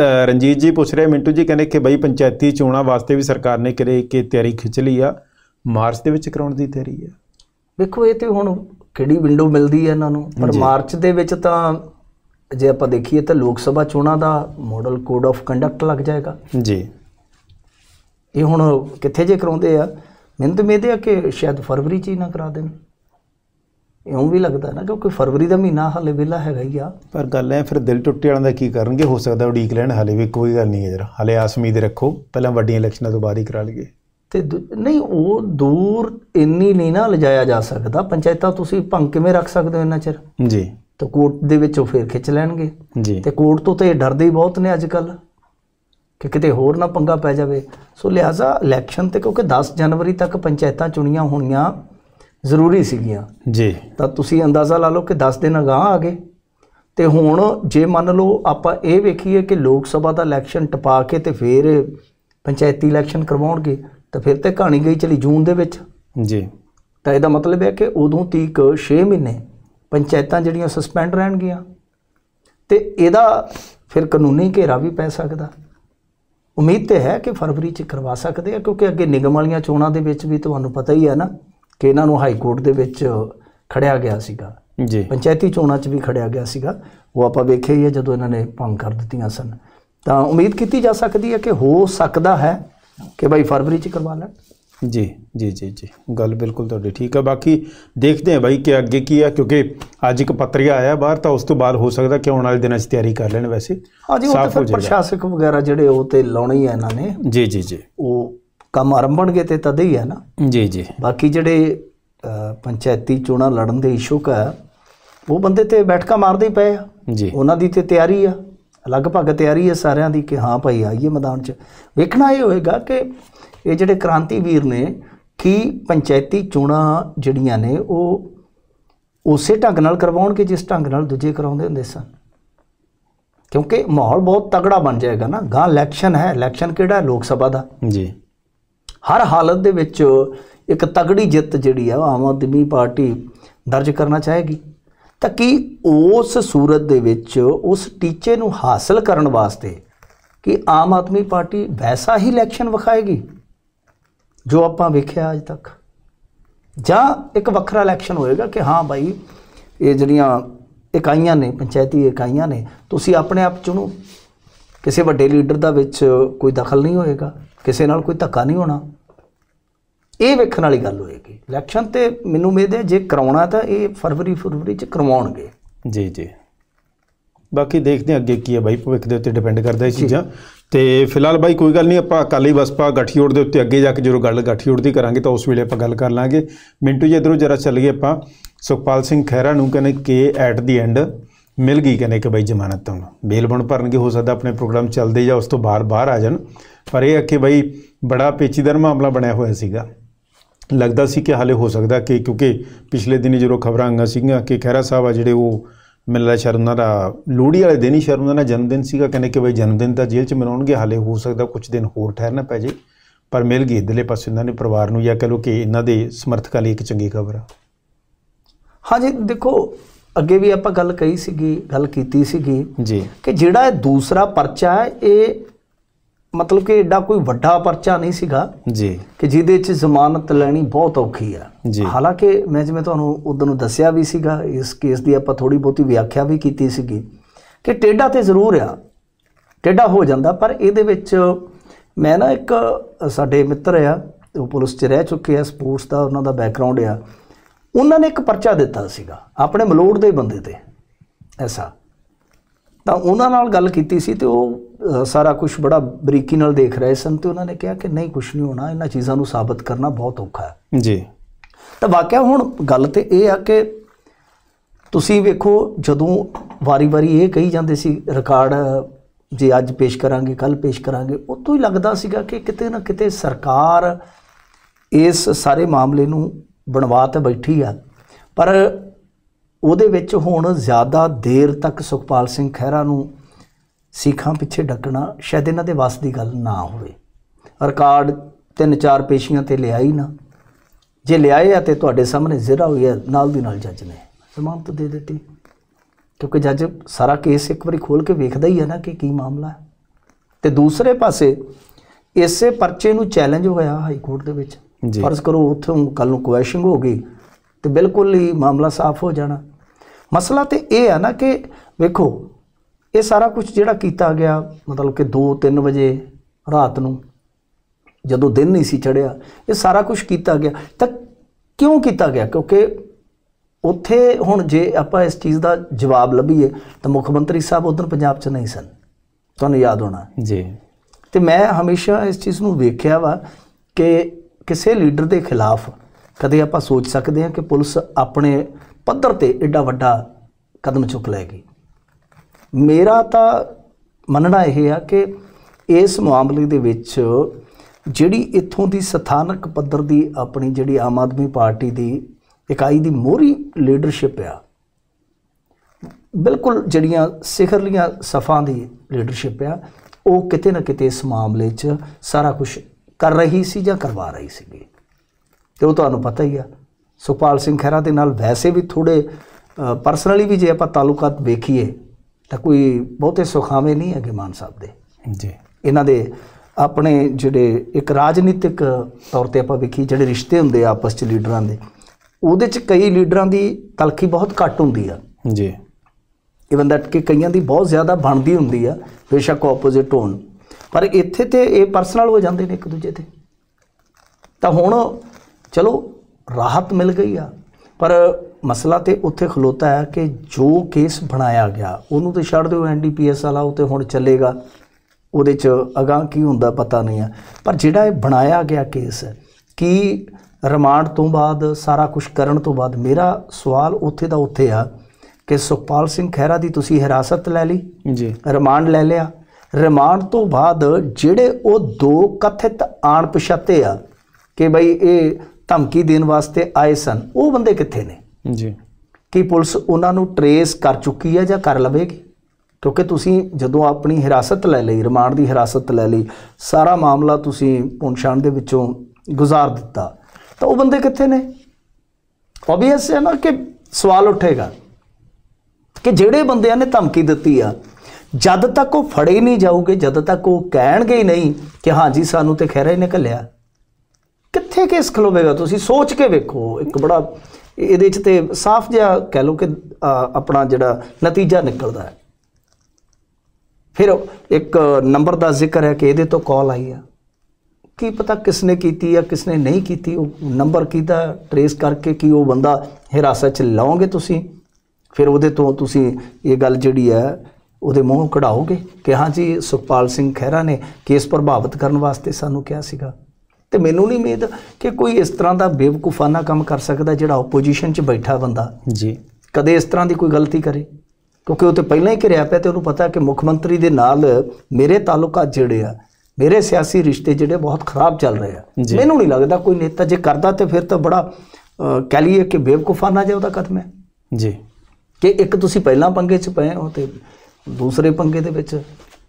ਰਣਜੀਤ ਜੀ ਪੁੱਛ ਰਹੇ ਮਿੰਟੂ ਜੀ ਕਹਿੰਦੇ ਕਿ ਬਈ ਪੰਚਾਇਤੀ ਚੋਣਾਂ ਵਾਸਤੇ ਵੀ ਸਰਕਾਰ ਨੇ ਕਰੇ ਕਿ ਤਿਆਰੀ ਖਿੱਚ ਲਈ ਆ ਮਾਰਚ ਦੇ ਵਿੱਚ ਕਰਾਉਣ ਦੀ ਤਿਆਰੀ ਆ ਵੇਖੋ ਇਹ ਤੇ ਹੁਣ ਕਿਹੜੀ ਵਿੰਡੋ ਮਿਲਦੀ ਹੈ ਇਹਨਾਂ ਨੂੰ ਪਰ ਮਾਰਚ ਦੇ ਵਿੱਚ ਤਾਂ ਜੇ ਆਪਾਂ ਦੇਖੀਏ ਤਾਂ ਲੋਕ ਸਭਾ ਚੋਣਾਂ ਦਾ ਮਾਡਲ ਕੋਡ ਆਫ ਕੰਡਕਟ ਲੱਗ ਜਾਏਗਾ ਜੀ ਇਹ ਹੁਣ ਕਿੱਥੇ ਜੇ ਕਰਾਉਂਦੇ ਆ ਮੈਨੂੰ ਤਾਂ ਮੇਦੇ ਆ ਕਿ ਸ਼ਾਇਦ ਫਰਵਰੀ ਚ ਹੀ ਨਾ ਕਰਾ ਦੇਣ ਇਉਂ ਵੀ ਲੱਗਦਾ ਨਾ ਕਿਉਂਕਿ ਫਰਵਰੀ ਦਾ ਮਹੀਨਾ ਹਲੇ ਵਿਲਾ ਹੈਗਾ ਹੀ ਆ ਪਰ ਗੱਲ ਐ ਫਿਰ ਦਿਲ ਟੁੱਟੇ ਵਾਲਿਆਂ ਦਾ ਕੀ ਕਰਨਗੇ ਹੋ ਸਕਦਾ ਉਡੀਕ ਲੈਣ ਹਲੇ ਵੀ ਕੋਈ ਗੱਲ ਨਹੀਂ ਹੈ ਜਰਾ ਹਲੇ ਆਸ ਉਮੀਦ ਰੱਖੋ ਪਹਿਲਾਂ ਵੱਡੀਆਂ ਇਲੈਕਸ਼ਨਾਂ ਤੋਂ ਬਾਅਦ ਹੀ ਕਰਾ ਲਈਏ ਤੇ ਨਹੀਂ ਉਹ ਦੂਰ ਇੰਨੀ ਨਹੀਂ ਨਾ ਲਜਾਇਆ ਜਾ ਸਕਦਾ ਪੰਚਾਇਤਾਂ ਤੁਸੀਂ ਭੰਗ ਕਿਵੇਂ ਰੱਖ ਸਕਦੇ ਹੋ ਇੰਨਾ ਚਿਰ ਜੀ ਤੇ ਕੋਰਟ ਦੇ ਵਿੱਚੋਂ ਫੇਰ ਖਿੱਚ ਲੈਣਗੇ ਜੀ ਤੇ ਕੋਰਟ ਤੋਂ ਤੇ ਡਰਦੇ ਹੀ ਬਹੁਤ ਨੇ ਅੱਜ ਕੱਲ ਕਿ ਕਿਤੇ ਹੋਰ ਨਾ ਪੰਗਾ ਪੈ ਜਾਵੇ ਸੋ ਲਿਆਜ਼ਾ ਇਲੈਕਸ਼ਨ ਤੇ ਕਿਉਂਕਿ 10 ਜਨਵਰੀ ਤੱਕ ਪੰਚਾਇਤਾਂ ਚੁਣੀਆਂ ਹੋਣੀਆਂ ਜ਼ਰੂਰੀ ਸੀਗੀਆਂ ਜੀ ਤਾਂ ਤੁਸੀਂ ਅੰਦਾਜ਼ਾ ਲਾ ਲਓ ਕਿ 10 ਦਿਨ ਅਗਾਹ ਆ ਗਏ ਤੇ ਹੁਣ ਜੇ ਮੰਨ ਲਓ ਆਪਾਂ ਇਹ ਵੇਖੀਏ ਕਿ ਲੋਕ ਸਭਾ ਦਾ ਇਲੈਕਸ਼ਨ ਟਪਾ ਕੇ ਤੇ ਫਿਰ ਪੰਚਾਇਤੀ ਇਲੈਕਸ਼ਨ ਕਰਵਾਉਣਗੇ ਤਾਂ ਫਿਰ ਤੇ ਕਹਾਣੀ ਗਈ ਚਲੀ ਜੂਨ ਦੇ ਵਿੱਚ ਜੀ ਤਾਂ ਇਹਦਾ ਮਤਲਬ ਹੈ ਕਿ ਉਦੋਂ ਤੀਕ 6 ਮਹੀਨੇ ਪੰਚਾਇਤਾਂ ਜਿਹੜੀਆਂ ਸਸਪੈਂਡ ਰਹਿਣਗੀਆਂ ਤੇ ਇਹਦਾ ਫਿਰ ਕਾਨੂੰਨੀ ਘੇਰਾ ਵੀ ਪੈ ਸਕਦਾ ਉਮੀਦ ਤੇ ਹੈ ਕਿ ਫਰਵਰੀ 'ਚ ਕਰਵਾ ਸਕਦੇ ਆ ਕਿਉਂਕਿ ਅੱਗੇ ਨਿਗਮ ਵਾਲੀਆਂ ਚੋਣਾਂ ਦੇ ਵਿੱਚ ਵੀ ਤੁਹਾਨੂੰ ਪਤਾ ਹੀ ਹੈ ਨਾ ਕਿ ਇਹਨਾਂ ਨੂੰ ਹਾਈ ਕੋਰਟ ਦੇ ਵਿੱਚ ਖੜਿਆ ਗਿਆ ਸੀਗਾ ਜੀ ਪੰਚਾਇਤੀ ਚੋਣਾਂ 'ਚ ਵੀ ਖੜਿਆ ਗਿਆ ਸੀਗਾ ਉਹ ਆਪਾਂ ਵੇਖਿਆ ਹੀ ਹੈ ਜਦੋਂ ਇਹਨਾਂ ਨੇ ਭੰਗ ਕਰ ਦਿੱਤੀਆਂ ਸਨ ਤਾਂ ਉਮੀਦ ਕੀਤੀ ਜਾ ਸਕਦੀ ਹੈ ਕਿ ਹੋ ਸਕਦਾ ਹੈ ਕਿ ਭਾਈ ਫਰਵਰੀ 'ਚ ਕਰਵਾ ਲੈਣ ਜੀ ਜੀ ਜੀ ਜੀ ਗੱਲ ਬਿਲਕੁਲ ਤੁਹਾਡੀ ਠੀਕ ਹੈ ਬਾਕੀ ਦੇਖਦੇ ਹਾਂ ਭਾਈ ਕਿ ਅੱਗੇ ਕੀ ਹੈ ਕਿਉਂਕਿ ਅੱਜ ਇੱਕ ਪੱਤਰੀਆ ਆਇਆ ਬਾਹਰ ਤਾਂ ਉਸ ਤੋਂ ਬਾਅਦ ਹੋ ਸਕਦਾ ਕਿ ਆਉਣ ਵਾਲੇ ਦਿਨਾਂ 'ਚ ਤਿਆਰੀ ਕਰ ਲੈਣ ਵੈਸੇ ਹਾਂਜੀ ਉਹ ਤਾਂ ਪ੍ਰਸ਼ਾਸਕ ਵਗੈਰਾ ਜਿਹੜੇ ਉਹ ਤੇ ਲਾਉਣੇ ਹੀ ਆ ਇਹਨਾਂ ਨੇ ਜੀ ਜੀ ਜੀ ਉਹ ਕੰਮ ਆਰੰਭਣਗੇ ਤੇ ਤਦ ਹੀ ਹੈ ਨਾ ਜੀ ਜੀ ਬਾਕੀ ਜਿਹੜੇ ਪੰਚਾਇਤੀ ਚੋਣਾਂ ਲੜਨ ਦੇ ਇਸ਼ੂ ਕਾ ਉਹ ਬੰਦੇ ਤੇ ਬੈਠਕਾ ਮਾਰਦੇ ਪਏ ਆ ਜੀ ਉਹਨਾਂ ਦੀ ਤੇ ਤਿਆਰੀ ਆ ਲਗਭਗ ਤਿਆਰੀ ਹੈ ਸਾਰਿਆਂ ਦੀ ਕਿ ਹਾਂ ਭਾਈ ਆਈਏ ਮੈਦਾਨ 'ਚ ਵੇਖਣਾ ਇਹ ਹੋਏਗਾ ਕਿ ਇਹ ਜਿਹੜੇ ਕ੍ਰਾਂਤੀਵੀਰ ਨੇ ਕੀ ਪੰਚਾਇਤੀ ਚੋਣਾਂ ਜਿਹੜੀਆਂ ਨੇ ਉਹ ਉਸੇ ਢੰਗ ਨਾਲ ਕਰਵਾਉਣਗੇ ਜਿਸ ਢੰਗ ਨਾਲ ਦੂਜੇ ਕਰਾਉਂਦੇ ਹੁੰਦੇ ਸਨ ਕਿਉਂਕਿ ਮਾਹੌਲ ਬਹੁਤ ਤਗੜਾ ਬਣ ਜਾਏਗਾ ਨਾ ਗਾਂ ਇਲੈਕਸ਼ਨ ਹੈ ਇਲੈਕਸ਼ਨ ਕਿਹੜਾ ਲੋਕ ਸਭਾ ਦਾ ਜੀ ਹਰ ਹਾਲਤ ਦੇ ਵਿੱਚ ਇੱਕ ਤਗੜੀ ਜਿੱਤ ਜਿਹੜੀ ਆ ਆਮ ਆਦਮੀ ਪਾਰਟੀ ਦਰਜ ਕਰਨਾ ਚਾਹੇਗੀ ਤਾਂ ਕਿ ਉਸ ਸੂਰਤ ਦੇ ਵਿੱਚ ਉਸ ਟੀਚੇ ਨੂੰ ਹਾਸਲ ਕਰਨ ਵਾਸਤੇ ਕਿ ਆਮ ਆਦਮੀ ਪਾਰਟੀ ਵੈਸਾ ਹੀ ਇਲੈਕਸ਼ਨ ਵਿਖਾਏਗੀ ਜੋ ਆਪਾਂ ਵੇਖਿਆ ਅਜ ਤੱਕ ਜਾਂ ਇੱਕ ਵੱਖਰਾ ਇਲੈਕਸ਼ਨ ਹੋਏਗਾ ਕਿ ਹਾਂ ਭਾਈ ਇਹ ਜਿਹੜੀਆਂ ਇਕਾਈਆਂ ਨੇ ਪੰਚਾਇਤੀ ਇਕਾਈਆਂ ਨੇ ਤੁਸੀਂ ਆਪਣੇ ਆਪ ਚੁਣੋ ਕਿਸੇ ਵੱਡੇ ਲੀਡਰ ਦਾ ਵਿੱਚ ਕੋਈ ਦਖਲ ਨਹੀਂ ਹੋਏਗਾ ਕਿਸੇ ਨਾਲ ਕੋਈ ਧੱਕਾ ਨਹੀਂ ਹੋਣਾ ਇਹ ਵੇਖਣ ਵਾਲੀ ਗੱਲ ਹੋਏਗੀ ਇਲੈਕਸ਼ਨ ਤੇ ਮੈਨੂੰ ਉਮੀਦ ਹੈ ਜੇ ਕਰਾਉਣਾ ਤਾਂ ਇਹ ਫਰਵਰੀ ਫਰਵਰੀ ਚ ਕਰਵਾਉਣਗੇ ਜੀ ਜੀ ਬਾਕੀ ਦੇਖਦੇ ਹਾਂ ਅੱਗੇ ਕੀ ਹੈ ਬਾਈ ਭਵਿੱਖ ਦੇ ਉੱਤੇ ਡਿਪੈਂਡ ਕਰਦਾ ਇਹ ਚੀਜ਼ਾਂ ਤੇ ਫਿਲਹਾਲ ਬਾਈ ਕੋਈ ਗੱਲ ਨਹੀਂ ਆਪਾਂ ਅਕਾਲੀ ਬਸਪਾ ਗਠੀਓੜ ਦੇ ਉੱਤੇ ਅੱਗੇ ਜਾ ਕੇ ਜਦੋਂ ਗੱਲ ਗਠੀਓੜ ਦੀ ਕਰਾਂਗੇ ਤਾਂ ਉਸ ਵੇਲੇ ਆਪਾਂ ਗੱਲ ਕਰ ਲਾਂਗੇ ਮਿੰਟੂ ਜੀ ਇਧਰੋਂ ਜਰਾ ਚੱਲ ਗਏ ਆਪਾਂ ਸੁਖਪਾਲ ਸਿੰਘ ਖਹਿਰਾ ਨੂੰ ਕਹਿੰਦੇ ਕੇ ਐਟ ਦੀ ਐਂਡ ਮਿਲ ਗਈ ਕਹਿੰਦੇ ਕਿ ਬਾਈ ਜ਼ਮਾਨਤ ਤੋਂ ਬੇਲ ਬਣ ਭਰਨਗੇ ਹੋ ਸਕਦਾ ਆਪਣੇ ਪ੍ਰੋਗਰਾਮ ਚੱਲਦੇ ਜਾਂ ਉਸ ਤੋਂ ਬਾਹਰ ਬਾਹਰ ਆ ਜਾਣ ਪਰ ਇਹ ਕਿ ਬਾਈ ਬੜਾ ਪੇਚੀਦਰ ਮਾਮਲਾ ਬਣਿਆ ਹੋਇਆ ਸੀਗਾ ਲੱਗਦਾ ਸੀ ਕਿ ਹਾਲੇ ਹੋ ਸਕਦਾ ਕਿ ਕਿਉਂਕਿ ਪਿਛਲੇ ਦਿਨੀ ਜਦੋਂ ਖਬਰਾਂ ਆਂਗਾ ਸੀਗਾ ਕਿ ਖਹਿਰਾ ਸਾਹਿਬ ਆ ਜਿਹੜੇ ਉਹ ਮਿਲਣਾ ਸ਼ਰਮਨਾ ਦਾ ਲੋੜੀ ਵਾਲੇ ਦਿਨੀ ਹੀ ਸ਼ਰਮਨਾ ਦਾ ਜਨਮ ਦਿਨ ਸੀਗਾ ਕਹਿੰਦੇ ਕਿ ਬਈ ਜਨਮ ਦਿਨ ਤਾਂ ਜੇਲ੍ਹ 'ਚ ਮਨਾਉਣਗੇ ਹਾਲੇ ਹੋ ਸਕਦਾ ਕੁਝ ਦਿਨ ਹੋਰ ਠਹਿਰਨਾ ਪੈ ਜੇ ਪਰ ਮਿਲ ਗਈ ਇਧਰਲੇ ਪਾਸੇ ਇਹਨਾਂ ਨੇ ਪਰਿਵਾਰ ਨੂੰ ਜਾਂ ਕਹ ਲੋ ਕਿ ਇਹਨਾਂ ਦੇ ਸਮਰਥਕਾਂ ਲਈ ਇੱਕ ਚੰਗੀ ਖਬਰ ਆ ਹਾਂਜੀ ਦੇਖੋ ਅੱਗੇ ਵੀ ਆਪਾਂ ਗੱਲ ਕਹੀ ਸੀਗੀ ਗੱਲ ਕੀਤੀ ਸੀਗੀ ਜੀ ਕਿ ਜਿਹੜਾ ਇਹ ਦੂਸਰਾ ਪਰਚਾ ਹੈ ਇਹ ਮਤਲਬ ਕਿ ਐਡਾ ਕੋਈ ਵੱਡਾ ਪਰਚਾ ਨਹੀਂ ਸੀਗਾ ਜੀ ਕਿ ਜਿਹਦੇ 'ਚ ਜ਼ਮਾਨਤ ਲੈਣੀ ਬਹੁਤ ਔਖੀ ਆ ਹਾਲਾਂਕਿ ਮੈਂ ਜਿਵੇਂ ਤੁਹਾਨੂੰ ਉਦੋਂ ਨੂੰ ਦੱਸਿਆ ਵੀ ਸੀਗਾ ਇਸ ਕੇਸ ਦੀ ਆਪਾਂ ਥੋੜੀ ਬਹੁਤੀ ਵਿਆਖਿਆ ਵੀ ਕੀਤੀ ਸੀਗੀ ਕਿ ਟੇਡਾ ਤੇ ਜ਼ਰੂਰ ਆ ਟੇਡਾ ਹੋ ਜਾਂਦਾ ਪਰ ਇਹਦੇ ਵਿੱਚ ਮੈਂ ਨਾ ਇੱਕ ਸਾਡੇ ਮਿੱਤਰ ਆ ਉਹ ਪੁਲਿਸ 'ਚ ਰਹਿ ਚੁੱਕੇ ਆ ਸਪੋਰਟਸ ਦਾ ਉਹਨਾਂ ਦਾ ਬੈਕਗ੍ਰਾਉਂਡ ਆ ਉਹਨਾਂ ਨੇ ਇੱਕ ਪਰਚਾ ਦਿੱਤਾ ਸੀਗਾ ਆਪਣੇ ਮਲੋੜ ਦੇ ਬੰਦੇ ਤੇ ਐਸਾ ਤਾਂ ਉਹਨਾਂ ਨਾਲ ਗੱਲ ਕੀਤੀ ਸੀ ਤੇ ਉਹ ਸਾਰਾ ਕੁਝ ਬੜਾ ਬਰੀਕੀ ਨਾਲ ਦੇਖ ਰਹੇ ਸਨ ਤੇ ਉਹਨਾਂ ਨੇ ਕਿਹਾ ਕਿ ਨਹੀਂ ਕੁਝ ਨਹੀਂ ਹੋਣਾ ਇਹਨਾਂ ਚੀਜ਼ਾਂ ਨੂੰ ਸਾਬਤ ਕਰਨਾ ਬਹੁਤ ਔਖਾ ਹੈ ਜੀ ਤਾਂ ਵਾਕਿਆ ਹੁਣ ਗੱਲ ਤੇ ਇਹ ਆ ਕਿ ਤੁਸੀਂ ਵੇਖੋ ਜਦੋਂ ਵਾਰੀ-ਵਾਰੀ ਇਹ ਕਹੀ ਜਾਂਦੇ ਸੀ ਰਿਕਾਰਡ ਜੇ ਅੱਜ ਪੇਸ਼ ਕਰਾਂਗੇ ਕੱਲ ਪੇਸ਼ ਕਰਾਂਗੇ ਉਤੋਂ ਹੀ ਲੱਗਦਾ ਸੀਗਾ ਕਿ ਕਿਤੇ ਨਾ ਕਿਤੇ ਸਰਕਾਰ ਇਸ ਸਾਰੇ ਮਾਮਲੇ ਨੂੰ ਬਣਵਾ ਤੇ ਬੈਠੀ ਆ ਪਰ ਉਹਦੇ ਵਿੱਚ ਹੁਣ ਜ਼ਿਆਦਾ ਦੇਰ ਤੱਕ ਸੁਖਪਾਲ ਸਿੰਘ ਖਹਿਰਾ ਨੂੰ ਸਿੱਖਾਂ ਪਿੱਛੇ ਡੱਕਣਾ ਸ਼ਾਇਦ ਇਹਨਾਂ ਦੇ ਵਾਸ ਦੀ ਗੱਲ ਨਾ ਹੋਵੇ ਰਿਕਾਰਡ ਤਿੰਨ ਚਾਰ ਪੇਸ਼ੀਆਂ ਤੇ ਲਿਆ ਹੀ ਨਾ ਜੇ ਲਿਆਏ ਆ ਤੇ ਤੁਹਾਡੇ ਸਾਹਮਣੇ ਜ਼ਿਰਾ ਹੋਈ ਹੈ ਨਾਲ ਦੀ ਨਾਲ ਜੱਜ ਨੇ ਜ਼ਮਾਨਤ ਦੇ ਦਿੱਤੀ ਕਿਉਂਕਿ ਜੱਜ ਸਾਰਾ ਕੇਸ ਇੱਕ ਵਾਰੀ ਖੋਲ ਕੇ ਵੇਖਦਾ ਹੀ ਹੈ ਨਾ ਕਿ ਕੀ ਮਾਮਲਾ ਹੈ ਤੇ ਦੂਸਰੇ ਪਾਸੇ ਇਸੇ ਪਰਚੇ ਨੂੰ ਚੈਲੰਜ ਹੋਇਆ ਹਾਈ ਕੋਰਟ ਦੇ ਵਿੱਚ ਫਰਜ਼ ਕਰੋ ਉੱਥੇ ਕੱਲ ਨੂੰ ਕੁਐਸ਼ਨਿੰਗ ਹੋ ਗਈ ਤੇ ਬਿਲਕੁਲ ਹੀ ਮਾਮਲਾ ਸਾਫ਼ ਹੋ ਜਾਣਾ ਮਸਲਾ ਤੇ ਇਹ ਆ ਨਾ ਕਿ ਵੇਖੋ ਇਹ ਸਾਰਾ ਕੁਝ ਜਿਹੜਾ ਕੀਤਾ ਗਿਆ ਮਤਲਬ ਕਿ 2-3 ਵਜੇ ਰਾਤ ਨੂੰ ਜਦੋਂ ਦਿਨ ਨਹੀਂ ਸੀ ਚੜਿਆ ਇਹ ਸਾਰਾ ਕੁਝ ਕੀਤਾ ਗਿਆ ਤਾਂ ਕਿਉਂ ਕੀਤਾ ਗਿਆ ਕਿਉਂਕਿ ਉੱਥੇ ਹੁਣ ਜੇ ਆਪਾਂ ਇਸ ਚੀਜ਼ ਦਾ ਜਵਾਬ ਲੱਭੀਏ ਤਾਂ ਮੁੱਖ ਮੰਤਰੀ ਸਾਹਿਬ ਉਦੋਂ ਪੰਜਾਬ 'ਚ ਨਹੀਂ ਸਨ ਤੁਹਾਨੂੰ ਯਾਦ ਹੋਣਾ ਜੀ ਤੇ ਮੈਂ ਹਮੇਸ਼ਾ ਇਸ ਚੀਜ਼ ਨੂੰ ਵੇਖਿਆ ਵਾ ਕਿ ਕਿਸੇ ਲੀਡਰ ਦੇ ਖਿਲਾਫ ਕਦੇ ਆਪਾਂ ਸੋਚ ਸਕਦੇ ਹਾਂ ਕਿ ਪੁਲਿਸ ਆਪਣੇ ਪੱਧਰ ਤੇ ਐਡਾ ਵੱਡਾ ਕਦਮ ਚੁੱਕ ਲਏਗੀ ਮੇਰਾ ਤਾਂ ਮੰਨਣਾ ਇਹ ਆ ਕਿ ਇਸ ਮਾਮਲੇ ਦੇ ਵਿੱਚ ਜਿਹੜੀ ਇੱਥੋਂ ਦੀ ਸਥਾਨਕ ਪੱਧਰ ਦੀ ਆਪਣੀ ਜਿਹੜੀ ਆਮ ਆਦਮੀ ਪਾਰਟੀ ਦੀ ਇਕਾਈ ਦੀ ਮੋਰੀ ਲੀਡਰਸ਼ਿਪ ਆ ਬਿਲਕੁਲ ਜਿਹੜੀਆਂ ਸਿਖਰਲੀਆਂ ਸਫਾਂ ਦੀ ਲੀਡਰਸ਼ਿਪ ਆ ਉਹ ਕਿਤੇ ਨਾ ਕਿਤੇ ਇਸ ਮਾਮਲੇ 'ਚ ਸਾਰਾ ਕੁਝ ਕਰ ਰਹੀ ਸੀ ਜਾਂ ਕਰਵਾ ਰਹੀ ਸੀ ਤੇ ਉਹ ਤੁਹਾਨੂੰ ਪਤਾ ਹੀ ਆ ਸੁਪਾਲ ਸਿੰਘ ਖਹਿਰਾ ਦੇ ਨਾਲ ਵੈਸੇ ਵੀ ਥੋੜੇ ਪਰਸਨਲੀ ਵੀ ਜੇ ਆਪਾਂ ਤਾਲੁਕਾਤ ਵੇਖੀਏ ਤਾਂ ਕੋਈ ਬਹੁਤੇ ਸੁਖਾਵੇਂ ਨਹੀਂ ਹੈਗੇ ਮਾਨ ਸਾਹਿਬ ਦੇ ਜੀ ਇਹਨਾਂ ਦੇ ਆਪਣੇ ਜਿਹੜੇ ਇੱਕ ਰਾਜਨੀਤਿਕ ਤੌਰ ਤੇ ਆਪਾਂ ਵੇਖੀ ਜਿਹੜੇ ਰਿਸ਼ਤੇ ਹੁੰਦੇ ਆ ਆਪਸ ਚ ਲੀਡਰਾਂ ਦੇ ਉਹਦੇ ਚ ਕਈ ਲੀਡਰਾਂ ਦੀ ਤਲਖੀ ਬਹੁਤ ਘੱਟ ਹੁੰਦੀ ਆ ਜੀ ਇਵਨ ਦੈਟ ਕਿ ਕਈਆਂ ਦੀ ਬਹੁਤ ਜ਼ਿਆਦਾ ਬਣਦੀ ਹੁੰਦੀ ਆ ਬੇਸ਼ੱਕ ਆਪੋਜ਼ਿਟ ਹੋਣ ਪਰ ਇੱਥੇ ਤੇ ਇਹ ਪਰਸਨਲ ਹੋ ਜਾਂਦੇ ਨੇ ਇੱਕ ਦੂਜੇ ਤੇ ਤਾਂ ਹੁਣ ਚਲੋ ਰਾਹਤ ਮਿਲ ਗਈ ਆ ਪਰ ਮਸਲਾ ਤੇ ਉੱਥੇ ਖਲੋਤਾ ਹੈ ਕਿ ਜੋ ਕੇਸ ਬਣਾਇਆ ਗਿਆ ਉਹਨੂੰ ਤੇ ਛੱਡ ਦਿਓ ਐਨਡੀਪੀਐਸ ਵਾਲਾ ਤੇ ਹੁਣ ਚੱਲੇਗਾ ਉਹਦੇ ਚ ਅਗਾਹ ਕੀ ਹੁੰਦਾ ਪਤਾ ਨਹੀਂ ਆ ਪਰ ਜਿਹੜਾ ਇਹ ਬਣਾਇਆ ਗਿਆ ਕੇਸ ਹੈ ਕੀ ਰਿਮਾਂਡ ਤੋਂ ਬਾਅਦ ਸਾਰਾ ਕੁਝ ਕਰਨ ਤੋਂ ਬਾਅਦ ਮੇਰਾ ਸਵਾਲ ਉੱਥੇ ਦਾ ਉੱਥੇ ਆ ਕਿ ਸੁਖਪਾਲ ਸਿੰਘ ਖਹਿਰਾ ਦੀ ਤੁਸੀਂ ਹਿਰਾਸਤ ਲੈ ਲਈ ਜੀ ਰਿਮਾਂਡ ਲੈ ਲਿਆ ਰਿਮਾਂਡ ਤੋਂ ਬਾਅਦ ਜਿਹੜੇ ਉਹ ਦੋ ਕਥਿਤ ਆਣ ਪਛਾਤੇ ਆ ਕਿ ਬਈ ਇਹ ਧਮਕੀ ਦੇਣ ਵਾਸਤੇ ਆਏ ਸਨ ਉਹ ਬੰਦੇ ਕਿੱਥੇ ਨੇ ਜੀ ਕੀ ਪੁਲਿਸ ਉਹਨਾਂ ਨੂੰ ਟਰੇਸ ਕਰ ਚੁੱਕੀ ਹੈ ਜਾਂ ਕਰ ਲਵੇਗੀ ਕਿਉਂਕਿ ਤੁਸੀਂ ਜਦੋਂ ਆਪਣੀ ਹਿਰਾਸਤ ਲੈ ਲਈ ਰਿਮਾਂਡ ਦੀ ਹਿਰਾਸਤ ਲੈ ਲਈ ਸਾਰਾ ਮਾਮਲਾ ਤੁਸੀਂ ਪੁੰਛਾਣ ਦੇ ਵਿੱਚੋਂ ਗੁਜ਼ਾਰ ਦਿੱਤਾ ਤਾਂ ਉਹ ਬੰਦੇ ਕਿੱਥੇ ਨੇ ਆਬਵੀਅਸ ਹੈ ਨਾ ਕਿ ਸਵਾਲ ਉੱਠੇਗਾ ਕਿ ਜਿਹੜੇ ਬੰਦਿਆਂ ਨੇ ਧਮਕੀ ਦਿੱਤੀ ਆ ਜਦ ਤੱਕ ਉਹ ਫੜੇ ਨਹੀਂ ਜਾਊਗੇ ਜਦ ਤੱਕ ਉਹ ਕਹਿਣਗੇ ਹੀ ਨਹੀਂ ਕਿ ਹਾਂਜੀ ਸਾਨੂੰ ਤੇ ਖੈਰਾ ਹੀ ਨਿਕਲਿਆ ਕਿੱਥੇ ਕੇਸ ਖਲੋਵੇਗਾ ਤੁਸੀਂ ਸੋਚ ਕੇ ਵੇਖੋ ਇੱਕ ਬੜਾ ਇਹਦੇ ਚ ਤੇ ਸਾਫ਼ ਜਿਹਾ ਕਹਿ ਲਓ ਕਿ ਆਪਣਾ ਜਿਹੜਾ ਨਤੀਜਾ ਨਿਕਲਦਾ ਹੈ ਫਿਰ ਇੱਕ ਨੰਬਰ ਦਾ ਜ਼ਿਕਰ ਹੈ ਕਿ ਇਹਦੇ ਤੋਂ ਕਾਲ ਆਈ ਆ ਕੀ ਪਤਾ ਕਿਸ ਨੇ ਕੀਤੀ ਆ ਕਿਸ ਨੇ ਨਹੀਂ ਕੀਤੀ ਉਹ ਨੰਬਰ ਕੀਤਾ ਟਰੇਸ ਕਰਕੇ ਕੀ ਉਹ ਬੰਦਾ ਹਿਰਾਸਤ ਚ ਲਾਓਗੇ ਤੁਸੀਂ ਫਿਰ ਉਹਦੇ ਤੋਂ ਤੁਸੀਂ ਇਹ ਗੱਲ ਜਿਹੜੀ ਹੈ ਉਹਦੇ ਮੂੰਹ ਕਢਾਓਗੇ ਕਿ ਹਾਂ ਜੀ ਸੁਖਪਾਲ ਸਿੰਘ ਖਹਿਰਾ ਨੇ ਕੇਸ ਪ੍ਰਭਾਵਿਤ ਕਰਨ ਵਾਸਤੇ ਸਾਨੂੰ ਕਿਹਾ ਸੀਗਾ ਤੇ ਮੈਨੂੰ ਨਹੀਂ ਉਮੀਦ ਕਿ ਕੋਈ ਇਸ ਤਰ੍ਹਾਂ ਦਾ ਬੇਵਕੂਫਾਨਾ ਕੰਮ ਕਰ ਸਕਦਾ ਜਿਹੜਾ ਆਪੋਜੀਸ਼ਨ 'ਚ ਬੈਠਾ ਬੰਦਾ ਜੀ ਕਦੇ ਇਸ ਤਰ੍ਹਾਂ ਦੀ ਕੋਈ ਗਲਤੀ ਕਰੇ ਕਿਉਂਕਿ ਉਹ ਤੇ ਪਹਿਲਾਂ ਹੀ ਘਿਰਿਆ ਪਿਆ ਤੇ ਉਹਨੂੰ ਪਤਾ ਕਿ ਮੁੱਖ ਮੰਤਰੀ ਦੇ ਨਾਲ ਮੇਰੇ ਤਾਲੁਕਾ ਜਿਹੜੇ ਆ ਮੇਰੇ ਸਿਆਸੀ ਰਿਸ਼ਤੇ ਜਿਹੜੇ ਬਹੁਤ ਖਰਾਬ ਚੱਲ ਰਹੇ ਆ ਮੈਨੂੰ ਨਹੀਂ ਲੱਗਦਾ ਕੋਈ ਨੇਤਾ ਜੇ ਕਰਦਾ ਤੇ ਫਿਰ ਤਾਂ ਬੜਾ ਕਹਿ ਲਈਏ ਕਿ ਬੇਵਕੂਫਾਨਾ ਜਿਹਾ ਉਹਦਾ ਕਦਮ ਹੈ ਜੀ ਕਿ ਇੱਕ ਤੁਸੀਂ ਪਹਿਲਾਂ ਪੰਗੇ 'ਚ ਪਏ ਹੋ ਤੇ ਦੂਸਰੇ ਪੰਗੇ ਦੇ ਵਿੱਚ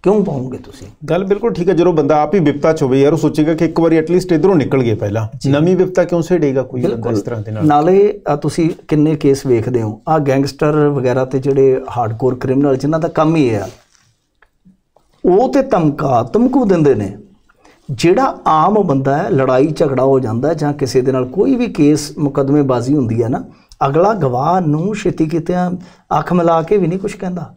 ਕਿਉਂ ਪਾਉਂਗੇ ਤੁਸੀਂ ਗੱਲ ਬਿਲਕੁਲ ਠੀਕ ਹੈ ਜਦੋਂ ਬੰਦਾ ਆਪ ਹੀ ਵਿਪਤਾ ਚ ਹੋਵੇ ਯਾਰ ਉਹ ਸੋਚੇਗਾ ਕਿ ਇੱਕ ਵਾਰੀ ਐਟਲੀਸਟ ਇਧਰੋਂ ਨਿਕਲ ਗਏ ਪਹਿਲਾਂ ਨਵੀਂ ਵਿਪਤਾ ਕਿਉਂ ਸੇੜੇਗਾ ਕੋਈ ਬੰਦਾ ਇਸ ਤਰ੍ਹਾਂ ਦੇ ਨਾਲ ਨਾਲੇ ਤੁਸੀਂ ਕਿੰਨੇ ਕੇਸ ਵੇਖਦੇ ਹੋ ਆ ਗੈਂਗਸਟਰ ਵਗੈਰਾ ਤੇ ਜਿਹੜੇ ਹਾਰਡਕੋਰ ਕ੍ਰਿਮੀਨਲ ਜਿਨ੍ਹਾਂ ਦਾ ਕੰਮ ਹੀ ਆ ਉਹ ਤੇ ਧਮਕਾ ਤੁਮਕੂ ਦਿੰਦੇ ਨੇ ਜਿਹੜਾ ਆਮ ਬੰਦਾ ਹੈ ਲੜਾਈ ਝਗੜਾ ਹੋ ਜਾਂਦਾ ਜਾਂ ਕਿਸੇ ਦੇ ਨਾਲ ਕੋਈ ਵੀ ਕੇਸ ਮੁਕਦਮੇਬਾਜ਼ੀ ਹੁੰਦੀ ਹੈ ਨਾ ਅਗਲਾ ਗਵਾਹ ਨੂੰ ਛੇਤੀ ਕਿਤੇ ਅੱਖ ਮਿਲਾ ਕੇ ਵੀ ਨਹੀਂ ਕੁਝ ਕਹਿੰਦਾ